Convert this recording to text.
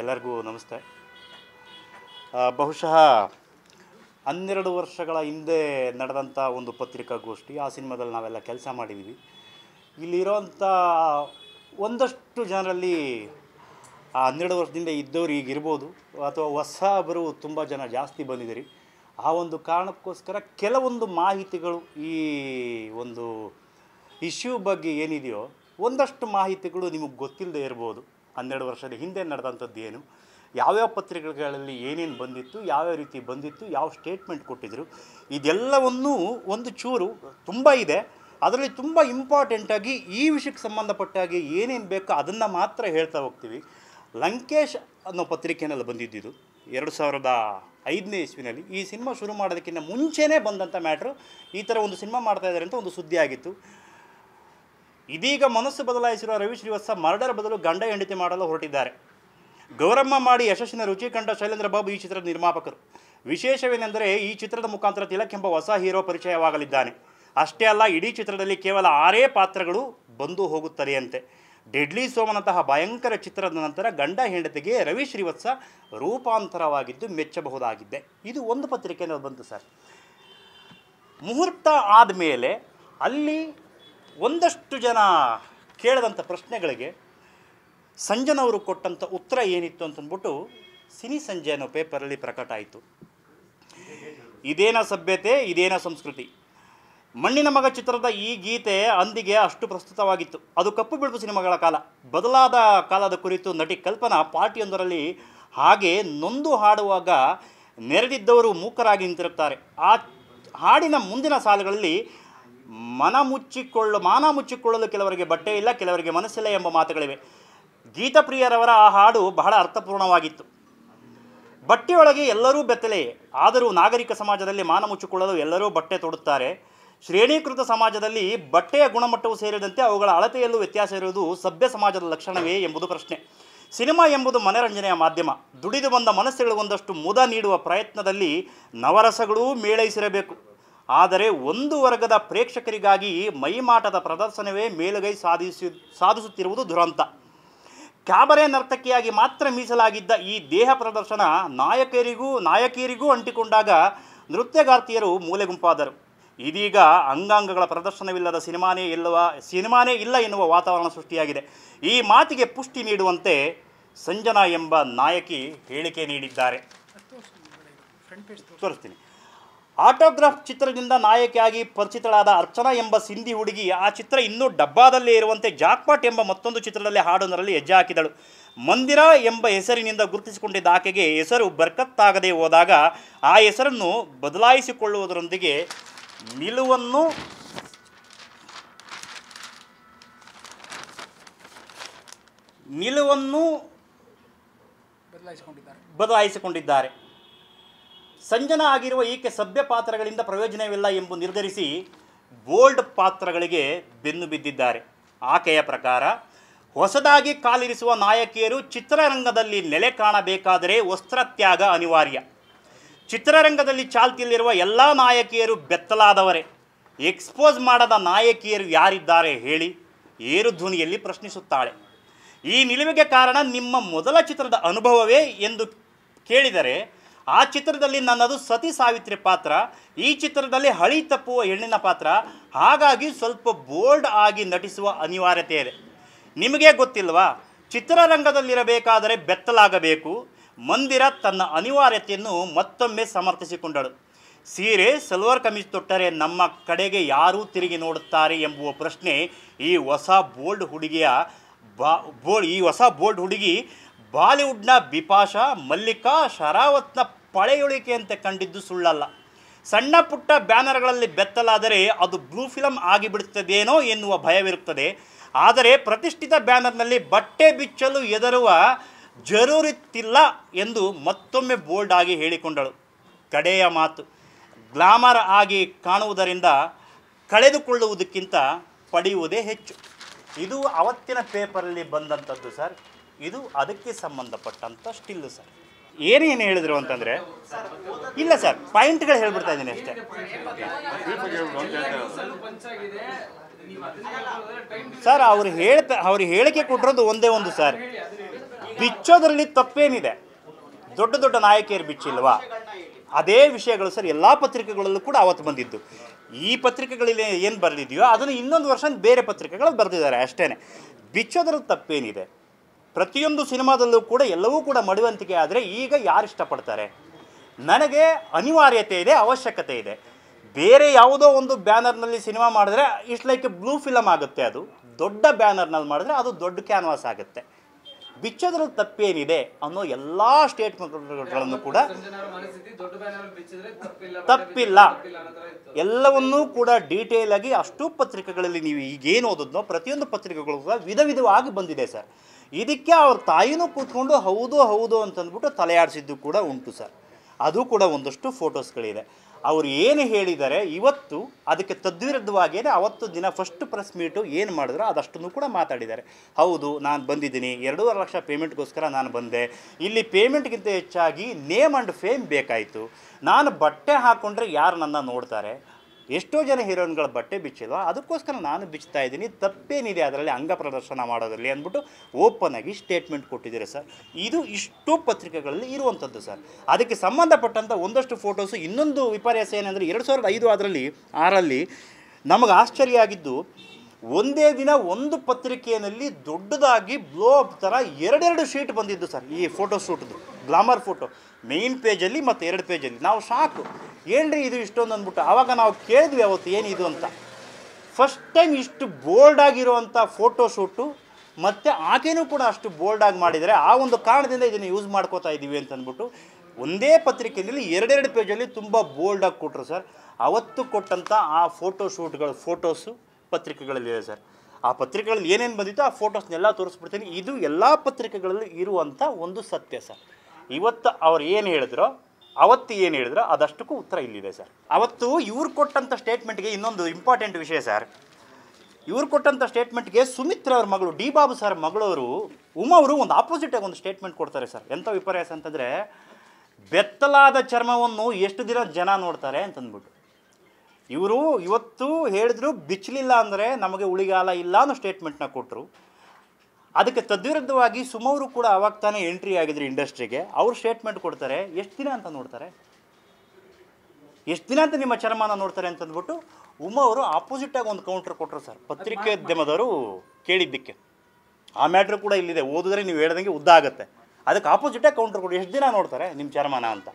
ಎಲ್ಲರಿಗೂ ನಮಸ್ತೆ ಬಹುಶಃ ಹನ್ನೆರಡು ವರ್ಷಗಳ ಹಿಂದೆ ನಡೆದಂಥ ಒಂದು ಪತ್ರಿಕಾಗೋಷ್ಠಿ ಆ ಸಿನಿಮಾದಲ್ಲಿ ನಾವೆಲ್ಲ ಕೆಲಸ ಮಾಡಿದ್ದೀವಿ ಇಲ್ಲಿರೋಂಥ ಒಂದಷ್ಟು ಜನರಲ್ಲಿ ಆ ಹನ್ನೆರಡು ವರ್ಷದಿಂದ ಇದ್ದವ್ರು ಈಗಿರ್ಬೋದು ಅಥವಾ ಹೊಸ ಬರು ತುಂಬ ಜನ ಜಾಸ್ತಿ ಬಂದಿದ್ದೀರಿ ಆ ಒಂದು ಕಾರಣಕ್ಕೋಸ್ಕರ ಕೆಲವೊಂದು ಮಾಹಿತಿಗಳು ಈ ಒಂದು ಇಶ್ಯೂ ಬಗ್ಗೆ ಏನಿದೆಯೋ ಒಂದಷ್ಟು ಮಾಹಿತಿಗಳು ನಿಮಗೆ ಗೊತ್ತಿಲ್ಲದೆ ಇರ್ಬೋದು ಹನ್ನೆರಡು ವರ್ಷದ ಹಿಂದೆ ನಡೆದಂಥದ್ದು ಏನು ಯಾವ್ಯಾವ ಪತ್ರಿಕೆಗಳಲ್ಲಿ ಏನೇನು ಬಂದಿತ್ತು ಯಾವ್ಯಾವ ರೀತಿ ಬಂದಿತ್ತು ಯಾವ ಸ್ಟೇಟ್ಮೆಂಟ್ ಕೊಟ್ಟಿದ್ದರು ಇದೆಲ್ಲವನ್ನೂ ಒಂದು ಚೂರು ತುಂಬ ಇದೆ ಅದರಲ್ಲಿ ತುಂಬ ಇಂಪಾರ್ಟೆಂಟಾಗಿ ಈ ವಿಷಯಕ್ಕೆ ಸಂಬಂಧಪಟ್ಟಾಗಿ ಏನೇನು ಬೇಕೋ ಅದನ್ನು ಮಾತ್ರ ಹೇಳ್ತಾ ಹೋಗ್ತೀವಿ ಲಂಕೇಶ್ ಅನ್ನೋ ಪತ್ರಿಕೆಯಲ್ಲಿ ಬಂದಿದ್ದಿದ್ದು ಎರಡು ಸಾವಿರದ ಐದನೇ ಇಸ್ವಿನಲ್ಲಿ ಈ ಸಿನಿಮಾ ಶುರು ಮಾಡೋದಕ್ಕಿಂತ ಮುಂಚೆನೇ ಬಂದಂಥ ಮ್ಯಾಟ್ರು ಈ ಥರ ಒಂದು ಸಿನಿಮಾ ಮಾಡ್ತಾಯಿದ್ದಾರೆ ಅಂತ ಒಂದು ಸುದ್ದಿ ಆಗಿತ್ತು ಇದೀಗ ಮನಸ್ಸು ಬದಲಾಯಿಸಿರುವ ರವಿ ಶ್ರೀವತ್ಸ ಮರ್ಡರ್ ಬದಲು ಗಂಡ ಹೆಂಡತಿ ಮಾಡಲು ಹೊರಟಿದ್ದಾರೆ ಗೌರಮ್ಮ ಮಾಡಿ ಯಶಸ್ಸಿನ ರುಚಿ ಕಂಡ ಶೈಲೇಂದ್ರ ಬಾಬು ಈ ಚಿತ್ರದ ನಿರ್ಮಾಪಕರು ವಿಶೇಷವೇನೆಂದರೆ ಈ ಚಿತ್ರದ ಮುಖಾಂತರ ತಿಲಕ್ ಎಂಬ ಹೊಸ ಹೀರೋ ಪರಿಚಯವಾಗಲಿದ್ದಾನೆ ಅಷ್ಟೇ ಅಲ್ಲ ಇಡೀ ಚಿತ್ರದಲ್ಲಿ ಕೇವಲ ಆರೇ ಪಾತ್ರಗಳು ಬಂದು ಹೋಗುತ್ತದೆಯಂತೆ ಡೆಡ್ಲಿ ಸೋಮನಂತಹ ಭಯಂಕರ ಚಿತ್ರದ ನಂತರ ಗಂಡ ಹೆಂಡತಿಗೆ ರವಿ ಶ್ರೀವತ್ಸ ರೂಪಾಂತರವಾಗಿದ್ದು ಮೆಚ್ಚಬಹುದಾಗಿದೆ ಇದು ಒಂದು ಪತ್ರಿಕೆಯಲ್ಲಿ ಬಂತು ಸರ್ ಮುಹೂರ್ತ ಆದಮೇಲೆ ಅಲ್ಲಿ ಒಂದಷ್ಟು ಜನ ಕೇಳಿದಂಥ ಪ್ರಶ್ನೆಗಳಿಗೆ ಸಂಜನವರು ಕೊಟ್ಟಂಥ ಉತ್ತರ ಏನಿತ್ತು ಅಂತಂದ್ಬಿಟ್ಟು ಸಿನಿ ಸಂಜೆ ಅನ್ನೋ ಪೇಪರಲ್ಲಿ ಪ್ರಕಟ ಆಯಿತು ಇದೇನ ಸಭ್ಯತೆ ಇದೇನ ಸಂಸ್ಕೃತಿ ಮಣ್ಣಿನ ಮಗ ಚಿತ್ರದ ಈ ಗೀತೆ ಅಂದಿಗೆ ಅಷ್ಟು ಪ್ರಸ್ತುತವಾಗಿತ್ತು ಅದು ಕಪ್ಪು ಬಿಳುಪು ಸಿನಿಮಾಗಳ ಕಾಲ ಬದಲಾದ ಕಾಲದ ಕುರಿತು ನಟಿ ಕಲ್ಪನಾ ಪಾರ್ಟಿಯೊಂದರಲ್ಲಿ ಹಾಗೆ ನೊಂದು ಹಾಡುವಾಗ ನೆರೆದಿದ್ದವರು ಮೂಕರಾಗಿ ನಿಂತಿರುತ್ತಾರೆ ಆ ಹಾಡಿನ ಮುಂದಿನ ಸಾಲುಗಳಲ್ಲಿ ಮನ ಮುಚ್ಚಿಕೊಳ್ಳ ಮಾನ ಮುಚ್ಚಿಕೊಳ್ಳಲು ಕೆಲವರಿಗೆ ಬಟ್ಟೆ ಇಲ್ಲ ಕೆಲವರಿಗೆ ಮನಸ್ಸಿಲ್ಲ ಎಂಬ ಮಾತುಗಳಿವೆ ಗೀತಪ್ರಿಯರವರ ಆ ಹಾಡು ಬಹಳ ಅರ್ಥಪೂರ್ಣವಾಗಿತ್ತು ಬಟ್ಟೆಯೊಳಗೆ ಎಲ್ಲರೂ ಬೆತ್ತಲೆಯೇ ಆದರೂ ನಾಗರಿಕ ಸಮಾಜದಲ್ಲಿ ಮಾನ ಮುಚ್ಚಿಕೊಳ್ಳಲು ಎಲ್ಲರೂ ಬಟ್ಟೆ ತೊಡುತ್ತಾರೆ ಶ್ರೇಣೀಕೃತ ಸಮಾಜದಲ್ಲಿ ಬಟ್ಟೆಯ ಗುಣಮಟ್ಟವು ಸೇರಿದಂತೆ ಅವುಗಳ ಅಳತೆಯಲ್ಲೂ ವ್ಯತ್ಯಾಸ ಇರುವುದು ಸಭ್ಯ ಸಮಾಜದ ಲಕ್ಷಣವೇ ಎಂಬುದು ಪ್ರಶ್ನೆ ಸಿನಿಮಾ ಎಂಬುದು ಮನರಂಜನೆಯ ಮಾಧ್ಯಮ ದುಡಿದು ಬಂದ ಒಂದಷ್ಟು ಮುದ ನೀಡುವ ಪ್ರಯತ್ನದಲ್ಲಿ ನವರಸಗಳೂ ಮೇಳೈಸಿರಬೇಕು ಆದರೆ ಒಂದು ವರ್ಗದ ಪ್ರೇಕ್ಷಕರಿಗಾಗಿ ಮೈಮಾಟದ ಪ್ರದರ್ಶನವೇ ಮೇಲುಗೈ ಸಾಧಿಸಿ ಸಾಧಿಸುತ್ತಿರುವುದು ದುರಂತ ಕ್ಯಾಬರೆ ನರ್ತಕಿಯಾಗಿ ಮಾತ್ರ ಮೀಸಲಾಗಿದ್ದ ಈ ದೇಹ ಪ್ರದರ್ಶನ ನಾಯಕರಿಗೂ ನಾಯಕಿಯರಿಗೂ ಅಂಟಿಕೊಂಡಾಗ ನೃತ್ಯಗಾರ್ತಿಯರು ಮೂಲೆಗುಂಪಾದರು ಇದೀಗ ಅಂಗಾಂಗಗಳ ಪ್ರದರ್ಶನವಿಲ್ಲದ ಸಿನಿಮಾನೇ ಇಲ್ಲವ ಸಿನಿಮಾನೇ ಇಲ್ಲ ಎನ್ನುವ ವಾತಾವರಣ ಸೃಷ್ಟಿಯಾಗಿದೆ ಈ ಮಾತಿಗೆ ಪುಷ್ಟಿ ನೀಡುವಂತೆ ಸಂಜನಾ ಎಂಬ ನಾಯಕಿ ಹೇಳಿಕೆ ನೀಡಿದ್ದಾರೆ ತೋರಿಸ್ತೀನಿ ಆಟೋಗ್ರಾಫ್ ಚಿತ್ರದಿಂದ ನಾಯಕಿಯಾಗಿ ಪರಿಚಿತಳಾದ ಅರ್ಚನಾ ಎಂಬ ಸಿಂಧಿ ಹುಡುಗಿ ಆ ಚಿತ್ರ ಇನ್ನೂ ಡಬ್ಬಾದಲ್ಲೇ ಇರುವಂತೆ ಜಾಕ್ಪಾಟ್ ಎಂಬ ಮತ್ತೊಂದು ಚಿತ್ರದಲ್ಲಿ ಹಾಡೊಂದರಲ್ಲಿ ಹೆಜ್ಜೆ ಹಾಕಿದಳು ಮಂದಿರ ಎಂಬ ಹೆಸರಿನಿಂದ ಗುರುತಿಸಿಕೊಂಡಿದ್ದ ಆಕೆಗೆ ಹೆಸರು ಬರ್ಕತ್ತಾಗದೆ ಹೋದಾಗ ಆ ಹೆಸರನ್ನು ಬದಲಾಯಿಸಿಕೊಳ್ಳುವುದರೊಂದಿಗೆ ನಿಲುವನ್ನು ನಿಲುವನ್ನು ಬದಲಾಯಿಸಿಕೊಂಡಿದ್ದಾರೆ ಸಂಜನ ಆಗಿರುವ ಈಕೆ ಸಭ್ಯ ಪಾತ್ರಗಳಿಂದ ಪ್ರಯೋಜನವಿಲ್ಲ ಎಂದು ನಿರ್ಧರಿಸಿ ಬೋಲ್ಡ್ ಪಾತ್ರಗಳಿಗೆ ಬೆನ್ನು ಬಿದ್ದಿದ್ದಾರೆ ಆಕೆಯ ಪ್ರಕಾರ ಹೊಸದಾಗಿ ಕಾಲಿರಿಸುವ ನಾಯಕಿಯರು ಚಿತ್ರರಂಗದಲ್ಲಿ ನೆಲೆ ಕಾಣಬೇಕಾದರೆ ವಸ್ತ್ರತ್ಯಾಗ ಅನಿವಾರ್ಯ ಚಿತ್ರರಂಗದಲ್ಲಿ ಚಾಲ್ತಿಯಲ್ಲಿರುವ ಎಲ್ಲ ನಾಯಕಿಯರು ಬೆತ್ತಲಾದವರೇ ಎಕ್ಸ್ಪೋಸ್ ಮಾಡದ ನಾಯಕಿಯರು ಯಾರಿದ್ದಾರೆ ಹೇಳಿ ಏರು ಧ್ವನಿಯಲ್ಲಿ ಪ್ರಶ್ನಿಸುತ್ತಾಳೆ ಈ ನಿಲುವಿಗೆ ಕಾರಣ ನಿಮ್ಮ ಮೊದಲ ಚಿತ್ರದ ಅನುಭವವೇ ಎಂದು ಕೇಳಿದರೆ ಆ ಚಿತ್ರದಲ್ಲಿ ನನ್ನದು ಸತಿ ಸಾವಿತ್ರಿ ಪಾತ್ರ ಈ ಚಿತ್ರದಲ್ಲಿ ಹಳಿ ತಪ್ಪುವ ಹೆಣ್ಣಿನ ಪಾತ್ರ ಹಾಗಾಗಿ ಸ್ವಲ್ಪ ಬೋಲ್ಡ್ ಆಗಿ ನಟಿಸುವ ಅನಿವಾರ್ಯತೆ ಇದೆ ನಿಮಗೆ ಗೊತ್ತಿಲ್ವಾ ಚಿತ್ರರಂಗದಲ್ಲಿರಬೇಕಾದರೆ ಬೆತ್ತಲಾಗಬೇಕು ಮಂದಿರ ತನ್ನ ಅನಿವಾರ್ಯತೆಯನ್ನು ಮತ್ತೊಮ್ಮೆ ಸಮರ್ಥಿಸಿಕೊಂಡಳು ಸೀರೆ ಸಲ್ವರ್ ಕಮೀಜ್ ತೊಟ್ಟರೆ ನಮ್ಮ ಕಡೆಗೆ ಯಾರು ತಿರುಗಿ ನೋಡುತ್ತಾರೆ ಎಂಬುವ ಪ್ರಶ್ನೆ ಈ ಹೊಸ ಬೋಲ್ಡ್ ಹುಡುಗಿಯ ಬಾ ಬೋಲ್ಡ್ ಈ ಹೊಸ ಬೋಲ್ಡ್ ಹುಡುಗಿ ಬಾಲಿವುಡ್ನ ಬಿಪಾಶಾ ಮಲ್ಲಿಕಾ ಶರಾವತ್ನ ಪಳೆಯುಳಿಕೆಯಂತೆ ಅಂತ ಕಂಡಿದ್ದು ಸುಳ್ಳಲ್ಲ ಸಣ್ಣ ಪುಟ್ಟ ಬ್ಯಾನರ್ಗಳಲ್ಲಿ ಬೆತ್ತಲಾದರೆ ಅದು ಬ್ಲೂ ಫಿಲಮ್ ಆಗಿಬಿಡುತ್ತದೇನೋ ಎನ್ನುವ ಭಯವಿರುತ್ತದೆ ಆದರೆ ಪ್ರತಿಷ್ಠಿತ ಬ್ಯಾನರ್ನಲ್ಲಿ ಬಟ್ಟೆ ಬಿಚ್ಚಲು ಎದರುವ ಜರೂರಿತ್ತಿಲ್ಲ ಎಂದು ಮತ್ತೊಮ್ಮೆ ಬೋಲ್ಡ್ ಆಗಿ ಹೇಳಿಕೊಂಡಳು ಕಡೆಯ ಮಾತು ಗ್ಲಾಮರ್ ಆಗಿ ಕಾಣುವುದರಿಂದ ಕಳೆದುಕೊಳ್ಳುವುದಕ್ಕಿಂತ ಪಡೆಯುವುದೇ ಹೆಚ್ಚು ಇದು ಅವತ್ತಿನ ಪೇಪರಲ್ಲಿ ಬಂದಂಥದ್ದು ಸರ್ ಇದು ಅದಕ್ಕೆ ಸಂಬಂಧಪಟ್ಟಂಥ ಸ್ಟಿಲ್ಲು ಸರ್ ಏನೇನು ಹೇಳಿದ್ರು ಅಂತಂದರೆ ಇಲ್ಲ ಸರ್ ಪಾಯಿಂಟ್ಗಳು ಹೇಳ್ಬಿಡ್ತಾ ಇದ್ದೀನಿ ಅಷ್ಟೇ ಸರ್ ಅವ್ರು ಹೇಳ್ತಾ ಅವ್ರು ಹೇಳಿಕೆ ಕೊಟ್ಟಿರೋದು ಒಂದೇ ಒಂದು ಸರ್ ಬಿಚ್ಚೋದ್ರಲ್ಲಿ ತಪ್ಪೇನಿದೆ ದೊಡ್ಡ ದೊಡ್ಡ ನಾಯಕಿಯರು ಬಿಚ್ಚಿಲ್ವಾ ಅದೇ ವಿಷಯಗಳು ಸರ್ ಎಲ್ಲ ಪತ್ರಿಕೆಗಳಲ್ಲೂ ಕೂಡ ಅವತ್ತು ಬಂದಿದ್ದು ಈ ಪತ್ರಿಕೆಗಳಲ್ಲಿ ಏನು ಬರೆದಿದೆಯೋ ಅದನ್ನು ಇನ್ನೊಂದು ವರ್ಷ ಬೇರೆ ಪತ್ರಿಕೆಗಳು ಬರೆದಿದ್ದಾರೆ ಅಷ್ಟೇ ಬಿಚ್ಚೋದ್ರಲ್ಲಿ ತಪ್ಪೇನಿದೆ ಪ್ರತಿಯೊಂದು ಸಿನಿಮಾದಲ್ಲೂ ಕೂಡ ಎಲ್ಲವೂ ಕೂಡ ಮಡಿವಂತಿಕೆ ಆದರೆ ಈಗ ಯಾರು ಇಷ್ಟಪಡ್ತಾರೆ ನನಗೆ ಅನಿವಾರ್ಯತೆ ಇದೆ ಅವಶ್ಯಕತೆ ಇದೆ ಬೇರೆ ಯಾವುದೋ ಒಂದು ಬ್ಯಾನರ್ನಲ್ಲಿ ಸಿನಿಮಾ ಮಾಡಿದ್ರೆ it's like a blue film ಆಗುತ್ತೆ ಅದು ದೊಡ್ಡ ಬ್ಯಾನರ್ನಲ್ಲಿ ಮಾಡಿದ್ರೆ ಅದು ದೊಡ್ಡ ಕ್ಯಾನ್ವಾಸ್ ಆಗುತ್ತೆ ಬಿಚ್ಚೋದ್ರಲ್ಲಿ ತಪ್ಪೇನಿದೆ ಅನ್ನೋ ಎಲ್ಲ ಸ್ಟೇಟ್ಮೆಂಟ್ಗಳನ್ನು ಕೂಡ ತಪ್ಪಿಲ್ಲ ಎಲ್ಲವನ್ನೂ ಕೂಡ ಡೀಟೇಲ್ ಆಗಿ ಅಷ್ಟು ಪತ್ರಿಕೆಗಳಲ್ಲಿ ನೀವು ಈಗೇನು ಓದಿದ್ನೋ ಪ್ರತಿಯೊಂದು ಪತ್ರಿಕೆಗಳು ಕೂಡ ವಿಧ ವಿಧವಾಗಿ ಬಂದಿದೆ ಸರ್ ಇದಕ್ಕೆ ಅವ್ರ ತಾಯಿನೂ ಕೂತ್ಕೊಂಡು ಹೌದು ಹೌದು ಅಂತಂದ್ಬಿಟ್ಟು ತಲೆಯಾಡಿಸಿದ್ದು ಕೂಡ ಉಂಟು ಸರ್ ಅದು ಕೂಡ ಒಂದಷ್ಟು ಫೋಟೋಸ್ಗಳಿದೆ ಅವರು ಏನು ಹೇಳಿದ್ದಾರೆ ಇವತ್ತು ಅದಕ್ಕೆ ತದ್ವಿರುದ್ಧವಾಗಿಯೇ ಅವತ್ತು ದಿನ ಫಸ್ಟ್ ಪ್ರೆಸ್ ಮೀಟು ಏನು ಮಾಡಿದ್ರು ಅದಷ್ಟನ್ನು ಕೂಡ ಮಾತಾಡಿದ್ದಾರೆ ಹೌದು ನಾನು ಬಂದಿದ್ದೀನಿ ಎರಡೂವರೆ ಲಕ್ಷ ಪೇಮೆಂಟ್ಗೋಸ್ಕರ ನಾನು ಬಂದೆ ಇಲ್ಲಿ ಪೇಮೆಂಟ್ಗಿಂತ ಹೆಚ್ಚಾಗಿ ನೇಮ್ ಆ್ಯಂಡ್ ಫೇಮ್ ಬೇಕಾಯಿತು ನಾನು ಬಟ್ಟೆ ಹಾಕ್ಕೊಂಡ್ರೆ ಯಾರು ನನ್ನ ನೋಡ್ತಾರೆ ಎಷ್ಟೋ ಜನ ಹೀರೋಯಿನ್ಗಳ ಬಟ್ಟೆ ಬಿಚ್ಚಿಲ್ವ ಅದಕ್ಕೋಸ್ಕರ ನಾನು ಬಿಚ್ಚುತ್ತಾ ಇದ್ದೀನಿ ತಪ್ಪೇನಿದೆ ಅದರಲ್ಲಿ ಅಂಗ ಪ್ರದರ್ಶನ ಮಾಡೋದರಲ್ಲಿ ಅಂದ್ಬಿಟ್ಟು ಓಪನ್ ಆಗಿ ಸ್ಟೇಟ್ಮೆಂಟ್ ಕೊಟ್ಟಿದ್ದೀರಿ ಸರ್ ಇದು ಇಷ್ಟು ಪತ್ರಿಕೆಗಳಲ್ಲಿ ಇರುವಂಥದ್ದು ಸರ್ ಅದಕ್ಕೆ ಸಂಬಂಧಪಟ್ಟಂಥ ಒಂದಷ್ಟು ಫೋಟೋಸು ಇನ್ನೊಂದು ವಿಪರ್ಯಾಸ ಏನಂದರೆ ಎರಡು ಸಾವಿರದ ಐದು ಅದರಲ್ಲಿ ಆರಲ್ಲಿ ನಮಗೆ ಆಶ್ಚರ್ಯ ಆಗಿದ್ದು ಒಂದೇ ದಿನ ಒಂದು ಪತ್ರಿಕೆಯಲ್ಲಿ ದೊಡ್ಡದಾಗಿ ಬ್ಲೋ ಅಪ್ ಥರ ಎರಡೆರಡು ಶೀಟ್ ಬಂದಿದ್ದು ಸರ್ ಈ ಫೋಟೋ ಶೂಟ್ದು ಗ್ಲಾಮರ್ ಫೋಟೋ ಮೇಯ್ನ್ ಪೇಜಲ್ಲಿ ಮತ್ತು ಎರಡು ಪೇಜಲ್ಲಿ ನಾವು ಸಾಕು ರೀ ಇದು ಇಷ್ಟೊಂದು ಅಂದ್ಬಿಟ್ಟು ಆವಾಗ ನಾವು ಕೇಳಿದ್ವಿ ಅವತ್ತು ಏನಿದು ಅಂತ ಫಸ್ಟ್ ಟೈಮ್ ಇಷ್ಟು ಬೋಲ್ಡಾಗಿರುವಂಥ ಶೂಟು ಮತ್ತು ಆಕೆಯೂ ಕೂಡ ಅಷ್ಟು ಬೋಲ್ಡಾಗಿ ಮಾಡಿದರೆ ಆ ಒಂದು ಕಾರಣದಿಂದ ಇದನ್ನು ಯೂಸ್ ಮಾಡ್ಕೋತಾ ಇದ್ದೀವಿ ಅಂದ್ಬಿಟ್ಟು ಒಂದೇ ಪತ್ರಿಕೆಯಲ್ಲಿ ಎರಡೆರಡು ಪೇಜಲ್ಲಿ ತುಂಬ ಬೋಲ್ಡಾಗಿ ಕೊಟ್ಟರು ಸರ್ ಅವತ್ತು ಕೊಟ್ಟಂಥ ಆ ಫೋಟೋ ಶೂಟ್ಗಳು ಫೋಟೋಸು ಪತ್ರಿಕೆಗಳಲ್ಲಿದೆ ಸರ್ ಆ ಪತ್ರಿಕೆಗಳಲ್ಲಿ ಏನೇನು ಬಂದಿತ್ತು ಆ ಫೋಟೋಸ್ನೆಲ್ಲ ತೋರಿಸ್ಬಿಡ್ತೀನಿ ಇದು ಎಲ್ಲ ಪತ್ರಿಕೆಗಳಲ್ಲಿ ಇರುವಂಥ ಒಂದು ಸತ್ಯ ಸರ್ ಇವತ್ತು ಅವ್ರು ಏನು ಹೇಳಿದ್ರು ಅವತ್ತು ಏನು ಹೇಳಿದ್ರೋ ಅದಷ್ಟಕ್ಕೂ ಉತ್ತರ ಇಲ್ಲಿದೆ ಸರ್ ಅವತ್ತು ಇವ್ರು ಕೊಟ್ಟಂಥ ಸ್ಟೇಟ್ಮೆಂಟ್ಗೆ ಇನ್ನೊಂದು ಇಂಪಾರ್ಟೆಂಟ್ ವಿಷಯ ಸರ್ ಇವ್ರು ಕೊಟ್ಟಂಥ ಸ್ಟೇಟ್ಮೆಂಟ್ಗೆ ಸುಮಿತ್ರ ಅವ್ರ ಮಗಳು ಡಿ ಬಾಬು ಸರ್ ಮಗಳವರು ಉಮಾ ಅವರು ಒಂದು ಆಪೋಸಿಟಾಗಿ ಒಂದು ಸ್ಟೇಟ್ಮೆಂಟ್ ಕೊಡ್ತಾರೆ ಸರ್ ಎಂಥ ವಿಪರ್ಯಾಸ ಅಂತಂದರೆ ಬೆತ್ತಲಾದ ಚರ್ಮವನ್ನು ಎಷ್ಟು ದಿನ ಜನ ನೋಡ್ತಾರೆ ಅಂತಂದ್ಬಿಟ್ಟು ಇವರು ಇವತ್ತು ಹೇಳಿದ್ರು ಬಿಚ್ಚಲಿಲ್ಲ ಅಂದರೆ ನಮಗೆ ಉಳಿಗಾಲ ಇಲ್ಲ ಅನ್ನೋ ಸ್ಟೇಟ್ಮೆಂಟ್ನ ಕೊಟ್ಟರು ಅದಕ್ಕೆ ತದ್ವಿರುದ್ಧವಾಗಿ ಸುಮವರು ಕೂಡ ಅವಾಗ ತಾನೇ ಎಂಟ್ರಿ ಆಗಿದ್ರು ಇಂಡಸ್ಟ್ರಿಗೆ ಅವ್ರು ಸ್ಟೇಟ್ಮೆಂಟ್ ಕೊಡ್ತಾರೆ ಎಷ್ಟು ದಿನ ಅಂತ ನೋಡ್ತಾರೆ ಎಷ್ಟು ದಿನ ಅಂತ ನಿಮ್ಮ ಚರಮಾನ ನೋಡ್ತಾರೆ ಅಂತಂದ್ಬಿಟ್ಟು ಉಮಾ ಅವರು ಆಗಿ ಒಂದು ಕೌಂಟರ್ ಕೊಟ್ಟರು ಸರ್ ಪತ್ರಿಕೋದ್ಯಮದವರು ಕೇಳಿದ್ದಕ್ಕೆ ಆ ಮ್ಯಾಟ್ರ್ ಕೂಡ ಇಲ್ಲಿದೆ ಓದಿದ್ರೆ ನೀವು ಹೇಳ್ದಂಗೆ ಉದ್ದ ಆಗುತ್ತೆ ಅದಕ್ಕೆ ಆಪೋಸಿಟಾಗಿ ಕೌಂಟರ್ ಕೊಡಿ ಎಷ್ಟು ದಿನ ನೋಡ್ತಾರೆ ನಿಮ್ಮ ಚರಮಾನ ಅಂತ